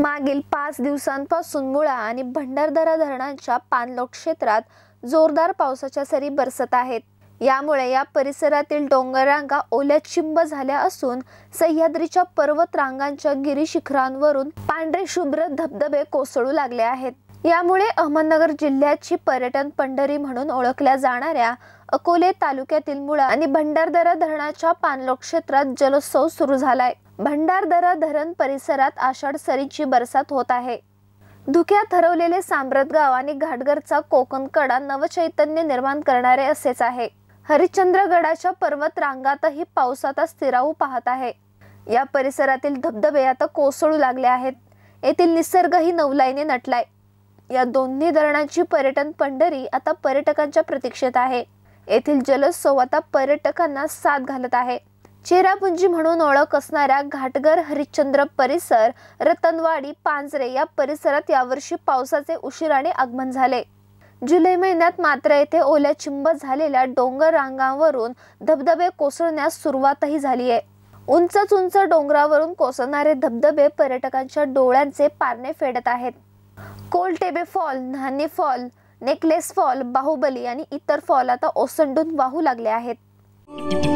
मागील पाच दिवसांपासून मुळा आणि भंडारदरा धरणांच्या पाणलोट क्षेत्रात जोरदार पावसाच्या सरी बरसत आहेत यामुळे या परिसरातील डोंगररांगा ओल्या चिंब झाल्या असून सह्याद्रीच्या पर्वत रांगांच्या पांढरे शुभ्र धबधबे कोसळू लागले आहेत यामुळे अहमदनगर जिल्ह्याची पर्यटन पंढरी म्हणून ओळखल्या जाणाऱ्या अकोले तालुक्यातील मुळा आणि भंडारदरा धरणाच्या पाणलोट क्षेत्रात जलोत्सव सुरू झालाय भंडारदरा धरण परिसरात आषाढ सरीची बरसात होत आहे धुक्यात हरवलेले सांब्रत गाव आणि घाटगरचा कोकणकडा नवचैतन्य निर्माण करणारे असेच आहे हरिश्चंद्रगडाच्या पर्वत रांगातही पाऊस आता स्थिरावू पाहत आहे या परिसरातील धबधबे आता कोसळू लागले आहेत येथील निसर्गही नवलाईने नटलाय या दोन्ही धरणांची पर्यटन पंढरी आता पर्यटकांच्या प्रतीक्षेत आहे येथील जलोत्सव आता पर्यटकांना साथ घालत आहे चेरापुंजी म्हणून ओळख असणाऱ्या घाटघर हरिश्चंद्र परिसर रतनवाडी पांजरे या परिसरात यावर्षी पावसाचे उशिराने आगमन झाले जुलै महिन्यात मात्र येथे ओल्या चिंब झालेल्या डोंगर रांगांवरून धबधबे कोसळण्यास सुरुवातही झाली आहे उंचच उंच डोंगरावरून कोसळणारे धबधबे पर्यटकांच्या डोळ्यांचे पारणे फेडत आहेत कोलटेबे फॉल नानी फॉल नेकलेस फॉल बाहुबली आणि इतर फॉल आता ओसंडून वाहू लागले आहेत